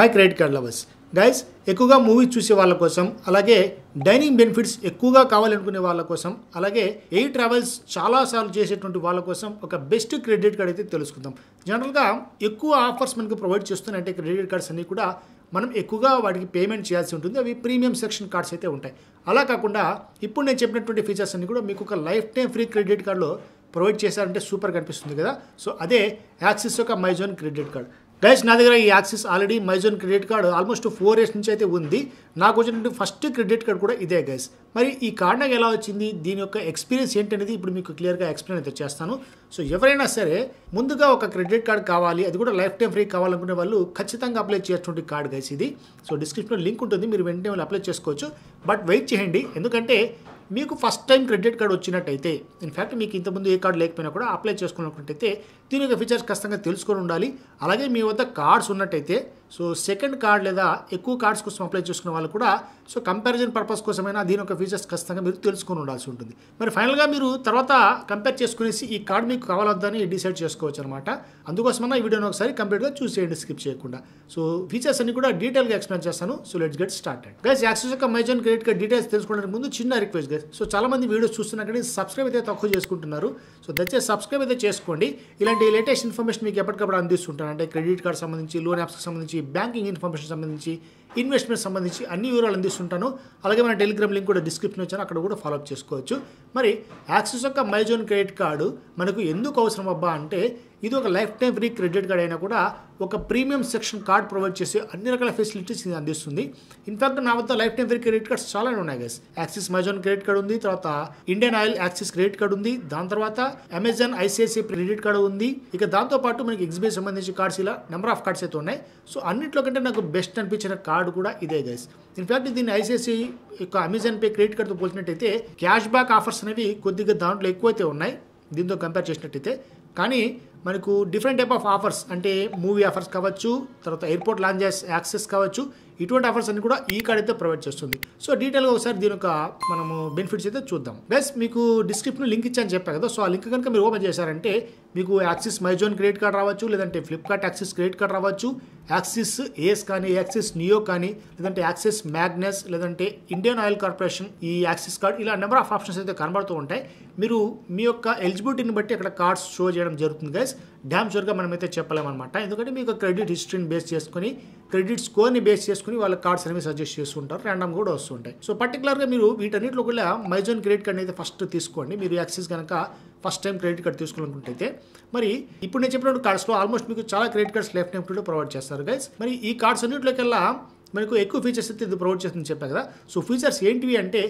hi credit card lovers guys ఎక్కువగా movies చూసే వాళ్ళ కోసం అలాగే డైనింగ్ బెనిఫిట్స్ ఎక్కువగా కావాలనుకునే వాళ్ళ కోసం అలాగే ఎయిర్ ట్రావెల్స్ చాలాసార్లు చేసేటువంటి వాళ్ళ కోసం ఒక బెస్ట్ క్రెడిట్ కార్డ్ అయితే తెలుసుకుందాం జనరల్గా ఎక్కువ ఆఫర్స్ మనకు ప్రొవైడ్ చేస్తున్నాయంటే క్రెడిట్ కార్డ్స్ అన్నీ కూడా మనం ఎక్కువగా వాటికి పేమెంట్ చేయాల్సి ఉంటుంది అవి ప్రీమియం సెక్షన్ కార్డ్స్ అయితే ఉంటాయి అలా కాకుండా ఇప్పుడు నేను చెప్పినటువంటి ఫీచర్స్ అన్ని కూడా మీకు ఒక లైఫ్ టైం ఫ్రీ క్రెడిట్ కార్డులో ప్రొవైడ్ చేశారంటే సూపర్ కనిపిస్తుంది కదా సో అదే యాక్సిస్ యొక్క మైజోన్ క్రెడిట్ కార్డ్ గైస్ నా దగ్గర ఈ Axis already MyZone credit card almost four years నుంచి అయితే ఉంది నాకు వచ్చినటువంటి ఫస్ట్ క్రెడిట్ కార్డ్ కూడా ఇదే గైస్ మరి ఈ కార్డ్ నాకు ఎలా వచ్చింది దీని యొక్క ఎక్స్పీరియన్స్ ఏంటనేది ఇప్పుడు మీకు క్లియర్గా ఎక్స్ప్లెయిన్ అయితే చేస్తాను సో ఎవరైనా సరే ముందుగా ఒక క్రెడిట్ కార్డ్ కావాలి అది కూడా లైఫ్ టైం ఫ్రీ కావాలనుకునే వాళ్ళు ఖచ్చితంగా అప్లై చేసినటువంటి కార్డ్ గైస్ ఇది సో డిస్క్రిప్షన్లో లింక్ ఉంటుంది మీరు వెంటనే వాళ్ళు అప్లై చేసుకోవచ్చు బట్ వెయిట్ చేయండి ఎందుకంటే మీకు ఫస్ట్ టైం క్రెడిట్ కార్డ్ వచ్చినట్టయితే ఇన్ఫ్యాక్ట్ మీకు ఇంతకుముందు ఏ కార్డు లేకపోయినా కూడా అప్లై చేసుకున్నట్టయితే దీని యొక్క ఫీచర్స్ ఖచ్చితంగా తెలుసుకొని ఉండాలి అలాగే మీ వద్ద కార్డ్స్ ఉన్నట్టయితే సో సెకండ్ కార్డ్ లేదా ఎక్కువ కార్డ్స్ కోసం అప్లై చేసుకున్న వాళ్ళు కూడా సో కంపారిజన్ పర్పస్ కోసమైనా దీని యొక్క ఫీచర్స్ ఖచ్చితంగా మీరు తెలుసుకొని ఉండాల్సి ఉంటుంది మరి ఫైనల్గా మీరు తర్వాత కంపేర్ చేసుకునేసి ఈ కార్డ్ మీకు కావాలొద్దని డిసైడ్ చేసుకోవచ్చు అనమాట అందుకోసమన్నా ఈ వీడియోని ఒకసారి కంప్లీట్గా చూసి చేయండి స్కిప్ చేయకుండా సో ఫీచర్స్ అన్ని కూడా డీటెయిల్గా ఎక్స్ప్లెయిన్ చేస్తాను so let's get start and guys Axis యొక్క మైజన్ క్రెడిట్ కార్డ్ డీటెయిల్స్ తెలుసుకోవడానికి ముందు చిన్న రిక్వెస్ట్ గైస్ సో చాలామంది వీడియోస్ చూస్తున్నా కానీ సబ్స్క్రైబ్ అయితే తక్కువ చేసుకుంటున్నారు సో దయచేసి సబ్స్క్రైబ్ అయితే చేసుకోండి ఇలాంటి ఇలాంటి లేటెస్ట్ ఇన్ఫర్మేషన్ మీకు ఎప్పటికప్పుడు అందిస్తుంటాను అంటే క్రెడిట్ కార్డ్ సంబంధించి లోన్ యాప్స్కి సంబంధించి బ్యాంకింగ్ ఇన్ఫర్మేషన్ సంబంధించి ఇన్వెస్ట్మెంట్ సంబంధించి అన్ని వివరాలు అందిస్తుంటాను అలాగే మన టెలిగ్రామ్ లింక్ కూడా డిస్క్రిప్షన్ వచ్చాను అక్కడ కూడా ఫాలోఅప్ చేసుకోవచ్చు మరి యాక్సిస్ యొక్క మైజోన్ క్రెడిట్ కార్డు మనకు ఎందుకు అవసరం అబ్బా అంటే ఇది ఒక life time free credit card అయినా కూడా ఒక ప్రీమియం సెక్షన్ కార్డ్ ప్రొవైడ్ చేసే అన్ని రకాల ఫెసిలిటీస్ ఇది అందిస్తుంది ఇన్ఫాక్ట్ నా వద్ద life time free credit cards చాలానే ఉన్నాయి guys Axis MyZone credit card ఉంది తర్వాత Indian Oil Axis credit card ఉంది దాని తర్వాత అమెజాన్ ఐసిఐసిఐ క్రెడిట్ కార్డు ఉంది ఇక దాంతో పాటు మనకి ఎగ్జిబిషన్ సంబంధించి కార్డ్స్ ఇలా నెంబర్ ఆఫ్ కార్డ్స్ అయితే ఉన్నాయి సో అన్నింటిలో కంటే నాకు బెస్ట్ అనిపించిన కార్డ్ కార్డ్ కూడా ఇదే గైస్ ఇన్ఫ్యాక్ట్ దీన్ని ఐసీఐసీ యొక్క అమెజాన్ పే క్రెడిట్ కార్డుతో పోల్చినట్టయితే క్యాష్ బ్యాక్ ఆఫర్స్ అనేవి కొద్దిగా దాంట్లో ఎక్కువైతే ఉన్నాయి దీంతో కంపేర్ చేసినట్టయితే కానీ మనకు డిఫరెంట్ టైప్ ఆఫ్ ఆఫర్స్ అంటే మూవీ ఆఫర్స్ కావచ్చు తర్వాత ఎయిర్పోర్ట్ లాంచెస్ యాక్సెస్ కావచ్చు ఇటువంటి ఆఫర్స్ అన్ని కూడా ఈ కార్డ్ అయితే ప్రొవైడ్ చేస్తుంది సో డీటెయిల్గా ఒకసారి దీని యొక్క మనము బెనిఫిట్స్ అయితే చూద్దాం బెస్ మీకు డిస్క్రిప్షన్ లింక్ ఇచ్చాను చెప్పా కదా సో ఆ లింక్ కనుక మీరు ఓపెన్ చేశారంటే మీకు యాక్సిస్ మైజోన్ క్రెడిట్ కార్డ్ రావచ్చు లేదంటే ఫ్లిప్కార్ట్ యాక్సిస్ క్రెడిట్ కార్డ్ రావచ్చు యాక్సిస్ ఏఎస్ కానీ యాక్సిస్ నియో కానీ లేదంటే యాక్సిస్ మ్యాగ్నెస్ లేదంటే ఇండియన్ ఆయిల్ కార్పొరేషన్ ఈ యాక్సిస్ కార్డ్ ఇలా నెంబర్ ఆఫ్ ఆప్షన్స్ అయితే కనబడుతూ ఉంటాయి మీరు మీ యొక్క ఎలిజిబిలిటీని బట్టి అక్కడ కార్డ్స్ షో చేయడం జరుగుతుంది గైస్ ఎస్ డ్యామ్ షూర్గా మనమైతే చెప్పలేమన్నమాట ఎందుకంటే మీకు క్రెడిట్ హిస్టరీని బేస్ చేసుకుని క్రెడిట్ స్కోర్ని బేస్ చేసుకుని వాళ్ళ కార్డ్స్ అనేవి సజెస్ట్ చేస్తుంటారు ర్యాండమ్ కూడా వస్తుంటాయి సో పర్టికులర్గా మీరు వీటన్నింటిలో కూడా మైజోన్ క్రెడిట్ కార్డ్ అయితే ఫస్ట్ తీసుకోండి మీరు యాక్సిస్ కనుక ఫస్ట్ టైం క్రెడిట్ కార్డ్ తీసుకోవాలనుకుంటే మరి ఇప్పుడు నేను చెప్పినట్టు కార్డ్స్లో ఆల్మోస్ట్ మీకు చాలా క్రెడిట్ కార్డ్స్ లెఫ్ట్ నెఫ్ట్లో ప్రొవైడ్ చేస్తారు గైస్ మరి ఈ కార్డ్స్ అన్నింటిలోకెల్లా మనకు ఎక్కువ ఫీచర్స్ అయితే ఇది ప్రొవైడ్ చేస్తుందని చెప్పాను కదా సో ఫీచర్స్ ఏంటివి అంటే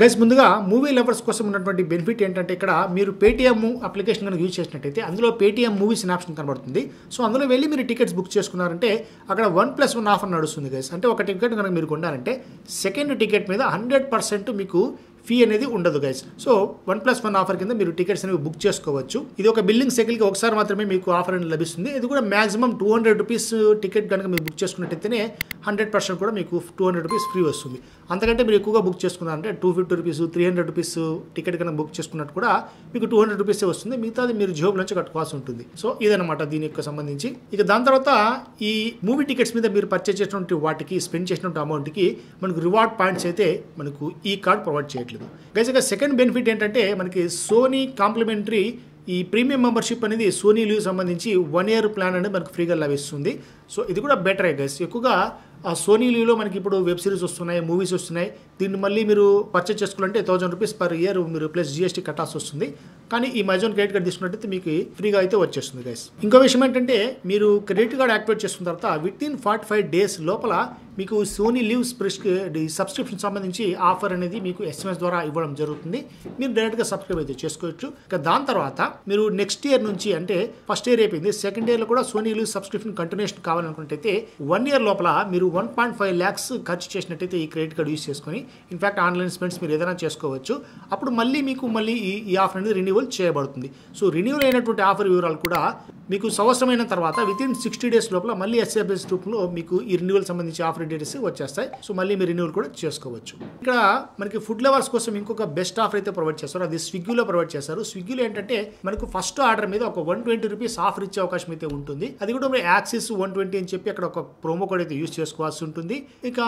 గైస్ ముందుగా మూవీ లవర్స్ కోసం ఉన్నటువంటి బెనిఫిట్ ఏంటంటే ఇక్కడ మీరు పేటీఎం అప్లికేషన్ కనుక యూజ్ చేసినట్టయితే అందులో పేటీఎం మూవీస్ ఆప్షన్ కనబడుతుంది సో అందులో వెళ్ళి మీరు టికెట్స్ బుక్ చేసుకున్నారంటే అక్కడ వన్ ప్లస్ వన్ ఆఫర్ నడుస్తుంది గైస్ అంటే ఒక టికెట్ కనుక మీరు కొన్నారంటే సెకండ్ టికెట్ మీద హండ్రెడ్ పర్సెంట్ మీకు ఫీ అనేది ఉండదు guys so one plus one offer కింద మీరు టికెట్స్ అనేవి బుక్ చేసుకోవచ్చు ఇది ఒక బిల్లింగ్ సైకిల్కి ఒకసారి మాత్రమే మీకు ఆఫర్ అనేది లభిస్తుంది ఇది కూడా maximum two hundred rupees ticket కనుక మీరు బుక్ చేసుకున్నట్టయితేనే హండ్రెడ్ పర్సెంట్ కూడా మీకు టూ హండ్రెడ్ రూపీస్ ఫ్రీ వస్తుంది అంతకంటే మీరు ఎక్కువగా బుక్ చేసుకున్నారంటే two fifty rupees three hundred rupees ticket కనుక బుక్ చేసుకున్నట్టు కూడా మీకు టూ హండ్రెడ్ రూపీసే వస్తుంది మిగతాది మీరు జోబ్ నుంచి కట్టుకోవాల్సి ఉంటుంది సో ఇదనమాట దీని యొక్క సంబంధించి ఇక దాని తర్వాత ఈ మూవీ టికెట్స్ మీద మీరు పర్చేస్ చేసినటువంటి వాటికి స్పెండ్ చేసినటువంటి అమౌంట్కి మనకు రివార్డ్ పాయింట్స్ అయితే మనకు ఈ కార్డ్ ప్రొవైడ్ చేయట్లేదు చెప్తున్నాం గైస్ ఇక సెకండ్ బెనిఫిట్ ఏంటంటే మనకి సోనీ కాంప్లిమెంటరీ ఈ ప్రీమియం మెంబర్షిప్ అనేది సోనీ లీవ్ సంబంధించి వన్ ఇయర్ ప్లాన్ అనేది మనకు ఫ్రీగా లభిస్తుంది సో ఇది కూడా బెటర్ గైస్ ఎక్కువగా ఆ సోనీ లీవ్లో మనకి ఇప్పుడు వెబ్ సిరీస్ వస్తున్నాయి మూవీస్ వస్తున్నాయి దీన్ని మళ్ళీ మీరు పర్చేస్ చేసుకోవాలంటే థౌజండ్ రూపీస్ పర్ ఇయర్ మీరు ప్లస్ జీఎస్టీ కట్టాల్సి వస్తుంది కానీ ఈ అమెజాన్ క్రెడిట్ కార్డ్ తీసుకున్నట్టయితే మీకు ఫ్రీగా అయితే వచ్చేస్తుంది గైస్ ఇంకో విషయం ఏంటంటే మీరు క్రెడిట్ కార్డ్ యాక్టివేట్ చేసుకున్న తర్వాత within forty five days లోపల మీకు సోనీ లీవ్స్ ప్రిస్ సబ్స్క్రిప్షన్ సంబంధించి ఆఫర్ అనేది మీకు ఎస్ఎంఎస్ ద్వారా ఇవ్వడం జరుగుతుంది మీరు డైరెక్ట్గా సబ్స్క్రైబ్ అయితే చేసుకోవచ్చు ఇక దాని తర్వాత మీరు నెక్స్ట్ ఇయర్ నుంచి అంటే ఫస్ట్ ఇయర్ అయిపోయింది సెకండ్ ఇయర్లో కూడా సోనీ లీవ్ సబ్స్క్రిప్షన్ కంటిన్యూషన్ కావాలనుకుంటే వన్ ఇయర్ లోపల మీరు వన్ పాయింట్ ఫైవ్ ల్యాక్స్ ఖర్చు చేసినట్టయితే ఈ క్రెడిట్ కార్డు యూస్ చేసుకొని ఇన్ఫాక్ట్ ఆన్లైన్ స్పెండ్స్ మీరు ఏదైనా చేసుకోవచ్చు అప్పుడు మళ్ళీ మీకు మళ్ళీ ఈ ఆఫర్ అనేది రిన్యూవల్ చేయబడుతుంది సో రిన్యూవల్ అయినటువంటి ఆఫర్ వివరాలు కూడా మీకు సంవత్సరమైన తర్వాత విత్ ఇన్ సిక్స్టీ డేస్ లోపల మళ్ళీ ఎస్ఏబిఎస్ గ్రూప్లో మీకు ఈ రెన్యువల్ సంబంధించి ఆఫర్ డేటెస్ వచ్చేస్తాయి సో మళ్ళీ మీరు రెన్యువల్ కూడా చేసుకోవచ్చు ఇక్కడ మనకి ఫుడ్ లవర్స్ కోసం ఇంకొక బెస్ట్ ఆఫర్ అయితే ప్రొవైడ్ చేస్తారు అది స్విగ్గీలో ప్రొవైడ్ చేస్తారు స్విగ్గీలో ఏంటంటే మనకు ఫస్ట్ ఆర్డర్ మీద ఒక వన్ ట్వంటీ రూపీస్ ఆఫర్ ఇచ్చే అవకాశం అయితే ఉంటుంది అది కూడా మీరు యాక్సిస్ వన్ ట్వంటీ అని చెప్పి అక్కడ ఒక ప్రోమో కోడ్ అయితే యూస్ చేసుకోవాల్సి ఉంటుంది ఇక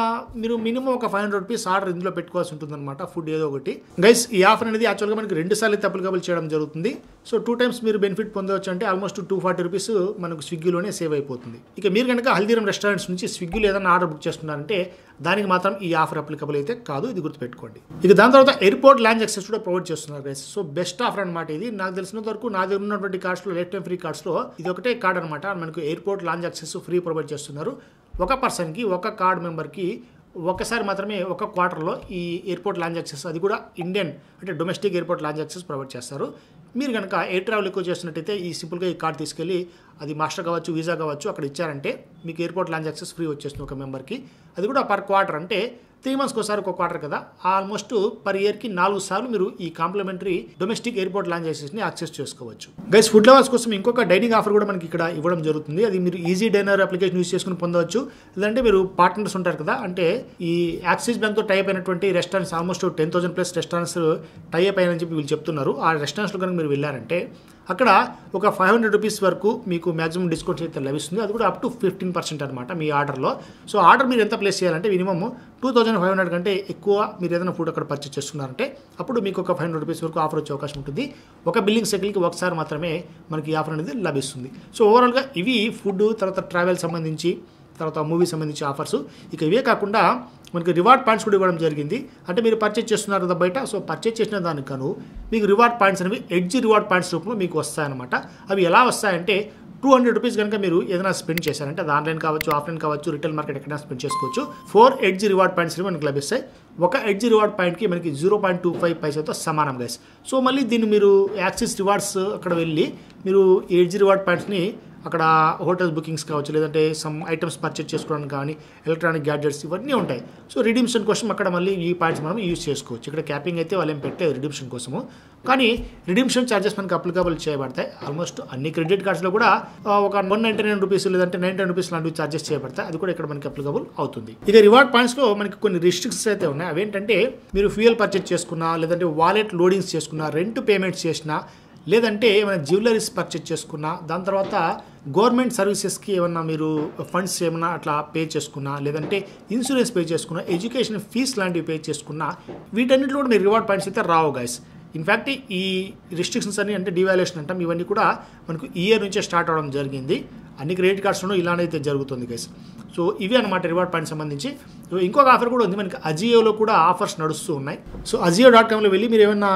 మీరు మినిమం ఒక ఫైవ్ హండ్రెడ్ రూపీస్ ఆర్డర్ ఇందులో పెట్టుకోవాల్సి ఉంటుంది అనమాట ఫుడ్ ఏదో ఒకటి గైస్ ఈ ఆఫర్ అనేది యాక్చువల్గా మనకి రెండు సార్లు తప్పులు అప్లికబుల్ చేయడం జరుగుతుంది సో టూ టైమ్స్ మీరు బెనిఫిట్ పొందవచ్చు అంటే ఆల్మోస్ట్ టూ ఫార్టీ రూపీస్ మనకు స్విగ్గీలోనే సేవ్ అయిపోతుంది ఇక మీరు కనుక హల్దీరామ్ రెస్టారెంట్స్ నుంచి స్విగ్గీలో ఏదైనా ఆర్డర్ బుక్ చేస్తున్నారంటే దానికి మాత్రం ఈ ఆఫర్ అప్లికబుల్ అయితే కాదు ఇది గుర్తుపెట్టుకోండి ఇక దాని తర్వాత ఎయిర్పోర్ట్ ల్యాండ్ ఎక్సెస్ కూడా ప్రొవైడ్ చేస్తున్నారు గైస్ సో బెస్ట్ ఆఫర్ అనమాట ఇది నాకు తెలిసినంత వరకు నా దగ్గర ఉన్నటువంటి కార్డ్స్లో లైఫ్ టైం ఫ్రీ కార్డ్స్లో ఇది ఒకటే కార్డ్ అనమాట మనకు airport lounge access free provide చేస్తున్నారు ఒక పర్సన్కి ఒక కార్డ్ మెంబర్కి ఒకసారి మాత్రమే ఒక క్వార్టర్లో ఈ ఎయిర్పోర్ట్ ల్యాండ్ యాక్సెస్ అది కూడా ఇండియన్ అంటే domestic airport lounge access provide చేస్తారు మీరు కనుక ఎయిర్ ట్రావెల్ ఎక్కువ చేస్తున్నట్టయితే ఈ సింపుల్గా ఈ కార్డు తీసుకెళ్ళి అది మాస్టర్ కావచ్చు వీసా కావచ్చు అక్కడ ఇచ్చారంటే మీకు ఎయిర్పోర్ట్ ల్యాండ్ యాక్సెస్ ఫ్రీ వచ్చేస్తుంది ఒక మెంబర్కి అది కూడా పర్ క్వార్టర్ అంటే త్రీ మంత్స్ ఒకసారి ఒక క్వార్టర్ కదా ఆల్మోస్ట్ పర్ ఇయర్కి నాలుగు సార్లు మీరు ఈ complimentary domestic airport lounge access చేసుకోవచ్చు గైస్ ఫుడ్ లవర్స్ కోసం ఇంకొక డైనింగ్ ఆఫర్ కూడా మనకి ఇక్కడ ఇవ్వడం జరుగుతుంది అది మీరు ఈజీ డైనర్ అప్లికేషన్ యూస్ చేసుకుని పొందవచ్చు లేదంటే మీరు పార్ట్నర్స్ ఉంటారు కదా అంటే ఈ యాక్సిస్ బ్యాంక్తో టైప్ అయినటువంటి restaurants almost ten thousand plus restaurants type అయినని చెప్పి వీళ్ళు చెప్తున్నారు ఆ రెస్టారెంట్స్లో కనుక మీరు వెళ్ళారంటే అక్కడ ఒక ఫైవ్ హండ్రెడ్ రూపీస్ వరకు మీకు మ్యాక్సిమం డిస్కౌంట్ అయితే లభిస్తుంది అది కూడా అప్ టు ఫిఫ్టీన్ పర్సెంట్ అనమాట మీ ఆర్డర్లో సో ఆర్డర్ మీరు ఎంత ప్లేస్ చేయాలంటే minimum two thousand five hundred కంటే ఎక్కువ మీరు ఏదైనా ఫుడ్ అక్కడ పర్చేస్ చేస్తున్నారంటే అప్పుడు మీకు ఒక ఫైవ్ హండ్రెడ్ రూపీస్ వరకు ఆఫర్ వచ్చే అవకాశం ఉంటుంది ఒక బిల్లింగ్ సైకిల్కి ఒకసారి మాత్రమే మనకి ఆఫర్ అనేది లభిస్తుంది సో ఓవరాల్గా ఇవి ఫుడ్ తర్వాత ట్రావెల్ సంబంధించి తర్వాత మూవీ సంబంధించి ఆఫర్స్ ఇక ఇవే కాకుండా మనకి రివార్డ్ పాయింట్స్ కూడా ఇవ్వడం జరిగింది అంటే మీరు పర్చేజ్ చేస్తున్నారు కదా బయట సో పర్చేజ్ చేసిన దానికను మీకు రివార్డ్ పాయింట్స్ అనేవి ఎడ్జ్ రివార్డ్ పాయింట్స్ రూపంలో మీకు వస్తాయన్నమాట అవి ఎలా వస్తాయంటే టూ హండ్రెడ్ రూపీస్ కనుక మీరు ఏదైనా స్పెండ్ చేశారంటే అది ఆన్లైన్ కావచ్చు ఆఫ్లైన్ కావచ్చు రిటైల్ మార్కెట్ ఎక్కడైనా స్పెండ్ చేసుకోవచ్చు ఫోర్ ఎడ్జ్ రివార్డ్ పాయింట్స్ మనకు లభిస్తాయి ఒక ఎడ్జ్ రివార్డ్ పాయింట్కి మనకి జీరో పాయింట్ టూ ఫైవ్ పైసాతో సమానం గైస్ సో మళ్ళీ దీన్ని మీరు యాక్సిస్ రివార్డ్స్ అక్కడ వెళ్ళి మీరు ఎడ్జ్ రివార్డ్ పాయింట్స్ని అక్కడ హోటల్ బుకింగ్స్ కావచ్చు లేదంటే సమ్ ఐటమ్స్ పర్చేస్ చేసుకోవడానికి కానీ ఎలక్ట్రానిక్ గ్యాడ్జెట్స్ ఇవన్నీ ఉంటాయి సో రిడిమ్షన్ కోసం అక్కడ మళ్ళీ ఈ పాయింట్స్ మనం యూజ్ చేసుకోవచ్చు ఇక్కడ క్యాపింగ్ అయితే వాళ్ళు ఏం పెట్టలేదు రిడిమ్షన్ కోసము కానీ రిడిమ్షన్ ఛార్జెస్ మనకి అప్లికబుల్ చేయబడతాయి ఆల్మోస్ట్ అన్ని క్రెడిట్ కార్డ్స్లో కూడా ఒక వన్ నైంటీ నైన్ రూపీస్ లేదంటే నైన్టీ నైన్ రూపీస్ లాంటివి ఛార్జెస్ చేయబడతాయి అది కూడా ఇక్కడ మనకి అప్లికబుల్ అవుతుంది ఇక రివార్డ్ పాయింట్స్లో మనకి కొన్ని రిస్ట్రిక్స్ అయితే ఉన్నాయి అవేంటంటే మీరు ఫ్యూయల్ పర్చేస్ చేసుకున్నా లేదంటే వాలెట్ లోడింగ్స్ చేసుకున్నా రెంట్ పేమెంట్స్ చేసినా లేదంటే ఏమైనా జ్యువెలరీస్ పర్చేజ్ చేసుకున్నా దాని తర్వాత గవర్నమెంట్ సర్వీసెస్కి ఏమన్నా మీరు ఫండ్స్ ఏమన్నా అట్లా పే చేసుకున్నా లేదంటే ఇన్సూరెన్స్ పే చేసుకున్నా ఎడ్యుకేషన్ ఫీజు లాంటివి పే చేసుకున్నా వీటన్నిటిలో కూడా మీరు రివార్డ్ పాయింట్స్ అయితే రావు గైస్ ఇన్ఫ్యాక్ట్ ఈ రిస్ట్రిక్షన్స్ అన్ని అంటే డివాల్యుయేషన్ అంటాం ఇవన్నీ కూడా మనకు ఇయర్ నుంచే స్టార్ట్ అవడం జరిగింది అన్ని క్రెడిట్ కార్డ్స్లో అయితే జరుగుతుంది గైస్ సో ఇవి అనమాట రివార్డ్ పాయింట్ సంబంధించి ఇంకొక ఆఫర్ కూడా ఉంది మనకి అజియోలో కూడా ఆఫర్స్ నడుస్తూ ఉన్నాయి సో అజియో డాట్ కామ్లో వెళ్ళి మీరు ఏమైనా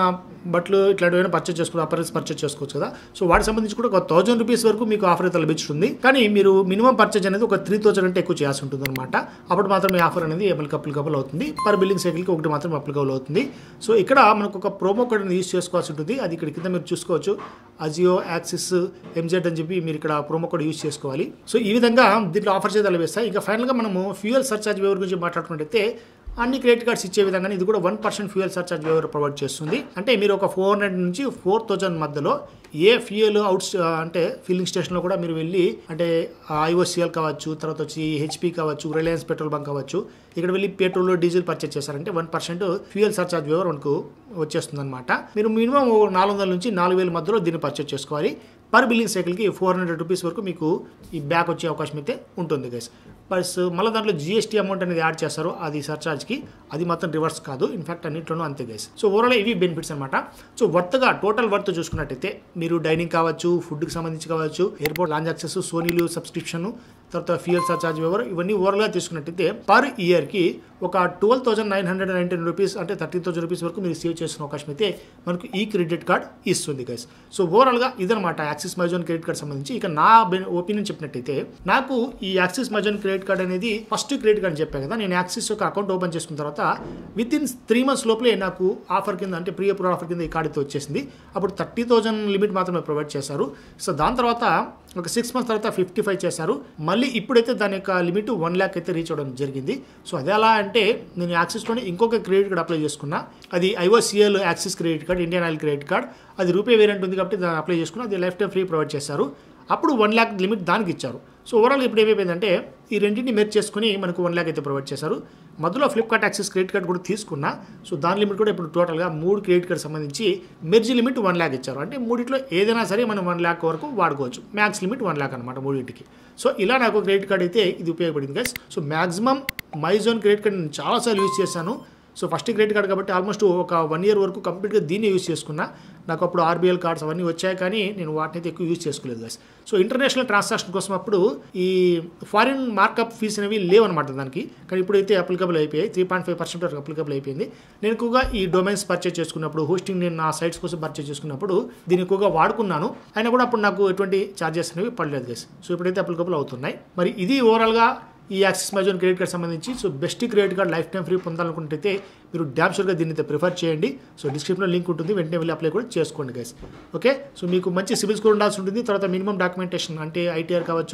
బట్టలు ఇట్లాంటివైనా పర్చేస్ చేసుకోవచ్చు అపరల్స్ పర్చేస్ చేసుకోవచ్చు కదా సో వాటికి సంబంధించి కూడా ఒక థౌజండ్ రూపీస్ వరకు మీకు ఆఫర్ అయితే లభిస్తుంది కానీ మీరు మినిమం పర్చేజ్ అనేది ఒక త్రీ థౌసండ్ అంటే ఎక్కువ చేయాల్సి ఉంటుంది అనమాట అప్పుడు మాత్రం ఆఫర్ అనేది మనకి అప్లికబుల్ అవుతుంది పర్ బిల్లింగ్ సైకిల్కి ఒకటి మాత్రం అప్లికబుల్ అవుతుంది సో ఇక్కడ మనకు ఒక ప్రోమో కోడ్ అనేది యూస్ చేసుకోవాల్సి ఉంటుంది అది ఇక్కడ కింద మీరు చూసుకోవచ్చు అజియో యాక్సిస్ ఎంజెడ్ అని చెప్పి మీరు ఇక్కడ ప్రోమో కోడ్ యూస్ చేసుకోవాలి సో ఈ విధంగా దీంట్లో ఆఫర్స్ అయితే లభిస్తాయి ఇంకా ఫైనల్గా మనము ఫ్యూయల్ సర్చార్జ్ వివర్ గురించి మాట్లాడుకున్నట్టయితే అన్ని క్రెడిట్ కార్డ్స్ ఇచ్చే విధంగా ఇది కూడా వన్ పర్సెంట్ ఫ్యూయల్ సర్చార్జ్ వ్యవహారం ప్రొవైడ్ చేస్తుంది అంటే మీరు ఒక ఫోర్ హండ్రెడ్ నుంచి ఫోర్ థౌజండ్ మధ్యలో ఏ ఫ్యూయల్ అవుట్స్ అంటే ఫిల్లింగ్ స్టేషన్లో కూడా మీరు వెళ్ళి అంటే ఐఓసిఎల్ కావచ్చు తర్వాత వచ్చి హెచ్పి కావచ్చు రిలయన్స్ పెట్రోల్ బంక్ కావచ్చు ఇక్కడ వెళ్ళి పెట్రోల్ డీజిల్ పర్చేస్ చేశారంటే వన్ పర్సెంట్ ఫ్యూయల్ సర్చార్జ్ వ్యవహారం మనకు వచ్చేస్తుంది అనమాట మీరు మినిమం నాలుగు వందల నుంచి నాలుగు వేల మధ్యలో దీన్ని పర్చేస్ చేసుకోవాలి పర్ బిల్లింగ్ సైకిల్కి ఫోర్ హండ్రెడ్ రూపీస్ వరకు మీకు ఈ బ్యాక్ వచ్చే అవకాశం అయితే ఉంటుంది గైస్ ప్లస్ మళ్ళీ దాంట్లో జీఎస్టీ అమౌంట్ అనేది యాడ్ చేస్తారు అది సర్చార్జ్కి అది మాత్రం రివర్స్ కాదు ఇన్ఫాక్ట్ అన్నింటిలోనూ అంతే గైస్ సో ఓవరాల్ ఇవి బెనిఫిట్స్ అనమాట సో వర్త్గా టోటల్ వర్త్ చూసుకున్నట్టయితే మీరు డైనింగ్ కావచ్చు ఫుడ్కి సంబంధించి కావచ్చు ఎయిర్పోర్ట్ లాంజ్ యాక్సెస్ సోనీలు సబ్స్క్రిప్షన్ తర్వాత ఫ్యూయల్ సర్చార్జ్ వివర్ ఇవన్నీ ఓవర్గా తీసుకున్నట్టయితే పర్ ఇయర్కి ఒక twelve thousand nine hundred nineteen rupees అంటే థర్టీన్ థౌసండ్ రూపీస్ వరకు మీరు సేవ్ చేసిన అవకాశం అయితే మనకు ఈ క్రెడిట్ కార్డ్ ఇస్తుంది గైస్ సో ఓవరాల్గా ఇదనమాట యాక్సిస్ మైజోన్ క్రెడిట్ కార్డ్ సంబంధించి ఇక నా ఒపీనియన్ చెప్పినట్టయితే నాకు ఈ యాక్సిస్ మైజోన్ క్రెడిట్ కార్డ్ అనేది ఫస్ట్ క్రెడిట్ కార్డ్ చెప్పాను కదా నేను యాక్సిస్ యొక్క అకౌంట్ ఓపెన్ చేసుకున్న తర్వాత విత్ ఇన్ త్రీ మంత్స్ లోపలే నాకు ఆఫర్ కింద అంటే ప్రీ అప్రూవల్ ఆఫర్ కింద ఈ అయితే వచ్చేసింది అప్పుడు థర్టీ థౌజండ్ లిమిట్ మాత్రమే ప్రొవైడ్ చేశారు సో దాని తర్వాత ఒక సిక్స్ మంత్స్ తర్వాత ఫిఫ్టీ ఫైవ్ చేశారు మళ్ళీ ఇప్పుడైతే దాని యొక్క లిమిట్ వన్ ల్యాక్ అయితే రీచ్ అవ్వడం జరిగింది సో అది ఎలా అంటే నేను యాక్సిస్లోనే ఇంకొక క్రెడిట్ కార్డ్ అప్లై చేసుకున్నా అది IOCL Axis credit card Indian Oil credit card అది రూపే వేరియంట్ ఉంది కాబట్టి దాన్ని అప్లై చేసుకున్నా అది లైఫ్ టైం ఫ్రీ ప్రొవైడ్ చేశారు అప్పుడు వన్ ల్యాక్ లిమిట్ దానికి ఇచ్చారు సో ఓవరాల్గా ఇప్పుడు ఏమైపోయిందంటే ఈ రెండింటిని మెర్చ్ చేసుకుని మనకు వన్ ల్యాక్ అయితే ప్రొవైడ్ చేశారు మధ్యలో ఫ్లిప్కార్ట్ యాక్సెస్ క్రెడిట్ కార్డ్ కూడా తీసుకున్నా సో దాని లిమిట్ కూడా ఇప్పుడు టోటల్గా మూడు క్రెడిట్ కార్డ్ సంబంధించి మెర్జ్ లిమిట్ వన్ ల్యాక్ ఇచ్చారు అంటే మూడింటిలో ఏదైనా సరే మనం వన్ ల్యాక్ వరకు వాడుకోవచ్చు మ్యాక్స్ లిమిట్ వన్ ల్యాక్ అనమాట మూడింటికి సో ఇలా నాకు క్రెడిట్ కార్డ్ అయితే ఇది ఉపయోగపడింది guys so maximum My Zone credit card నేను చాలాసార్లు యూజ్ చేశాను సో ఫస్ట్ క్రెడిట్ కార్డ్ కాబట్టి ఆల్మోస్ట్ ఒక వన్ ఇయర్ వరకు కంప్లీట్గా దీన్ని యూజ్ చేసుకున్నా నాకు అప్పుడు ఆర్బీఎల్ కార్డ్స్ అవన్నీ వచ్చాయి కానీ నేను వాటిని అయితే ఎక్కువ యూజ్ చేసుకోలేదు గైస్ సో ఇంటర్నేషనల్ ట్రాన్సాక్షన్ కోసం అప్పుడు ఈ ఫారిన్ మార్కప్ ఫీస్ అనేవి లేవన్నమాట దానికి కానీ ఇప్పుడైతే అప్లికబుల్ అయిపోయాయి త్రీ పాయింట్ ఫైవ్ పర్సెంట్ వరకు అప్లికబుల్ అయిపోయింది నేను ఎక్కువగా ఈ డొమైన్స్ పర్చేస్ చేసుకున్నప్పుడు హోస్టింగ్ నేను నా సైట్స్ కోసం పర్చేస్ చేసుకున్నప్పుడు దీన్ని ఎక్కువగా వాడుకున్నాను అయినా కూడా అప్పుడు నాకు ఎటువంటి ఛార్జెస్ అనేవి పడలేదు గైస్ సో ఇప్పుడైతే అప్లికబుల్ అవుతున్నాయి మరి ఇది ఓవరాల్గా ఈ యాక్సిస్ మైజోన్ క్రెడిట్ కార్డ్ సంబంధించి so best credit card life time free పొందాలనుకుంటే మీరు డ్యామ్ షూర్గా దీన్ని అయితే ప్రిఫర్ చేయండి సో డిస్క్రిప్షన్లో లింక్ ఉంటుంది వెంటనే వెళ్ళి అప్లై కూడా చేసుకోండి గైస్ ఓకే సో మీకు మంచి సిబిల్ స్కోర్ ఉండాల్సి ఉంటుంది తర్వాత మినిమం డాక్యుమెంటేషన్ అంటే ఐటీఆర్ కావచ్చు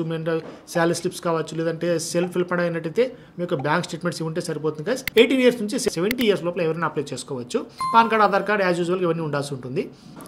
శాలరీ స్లిప్స్ కావచ్చు లేదంటే సెల్ఫ్ హెల్ప్ అయినట్టయితే మీకు బ్యాంక్ స్టేట్మెంట్స్ ఉంటే సరిపోతుంది గైస్ ఎయిటీన్ ఇయర్స్ నుంచి సెవెంటీ ఇయర్స్ లోపల ఎవరైనా అప్లై చేసుకోవచ్చు PAN card Aadhaar card as usual ఇవన్నీ ఉండాల్సి ఉంటుంది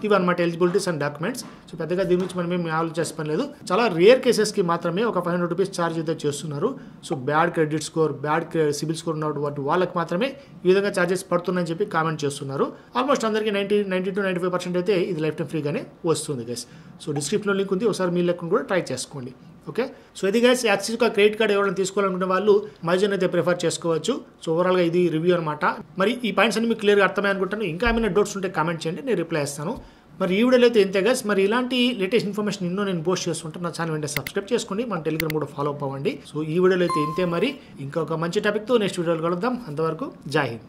ఇవి అనమాట ఎలిజిబిలిటీస్ అండ్ డాక్యుమెంట్స్ సో పెద్దగా దీని గురించి మనం ఏమి ఆలోచించే పని లేదు చాలా రేర్ కేసెస్కి మాత్రమే ఒక ఫైవ్ హండ్రెడ్ రూపీస్ ఛార్జ్ అయితే చేస్తున్నారు so bad credit score bad CIBIL score ఉన్నటువంటి వాళ్ళకి మాత్రమే ఈ విధంగా ఛార్జెస్ పడుతున్నాయని చెప్పి కామెంట్ చేస్తున్నారు ఆల్మోస్ట్ అందరికీ ninety ninety to ninety five percent అయితే ఇది లైఫ్ టైం ఫ్రీగానే వస్తుంది గైస్ సో డిస్క్రిప్షన్లో లింక్ ఉంది ఒకసారి మీ లెక్కను కూడా ట్రై చేసుకోండి ఓకే సో ఇది గైస్ యాక్సిస్ క్రెడిట్ కార్డ్ ఎవరైనా తీసుకోవాలనుకునే వాళ్ళు మైజన్ అయితే ప్రిఫర్ చేసుకోవచ్చు సో ఓవరాల్గా ఇది రివ్యూ అనమాట మరి ఈ పాయింట్స్ అన్ని మీకు క్లియర్గా అర్థమై అనుకుంటాను ఇంకా ఏమైనా డౌట్స్ ఉంటే కామెంట్ చేయండి నేను రిప్లై ఇస్తాను మరి ఈ వీడియోలో అయితే ఇంతే గైస్ మరి ఇలాంటి లేటెస్ట్ ఇన్ఫర్మేషన్ ఎన్నో నేను పోస్ట్ చేసుకుంటాను నా ఛానల్ వెంటనే సబ్స్క్రైబ్ చేసుకోండి మన టెలిగ్రామ్ కూడా ఫాలో అప్ అవ్వండి సో ఈ వీడియోలో అయితే ఇంతే మరి ఇంకొక మంచి టాపిక్తో నెక్స్ట్ వీడియోలో కలుద్దాం అంతవరకు జాహింద్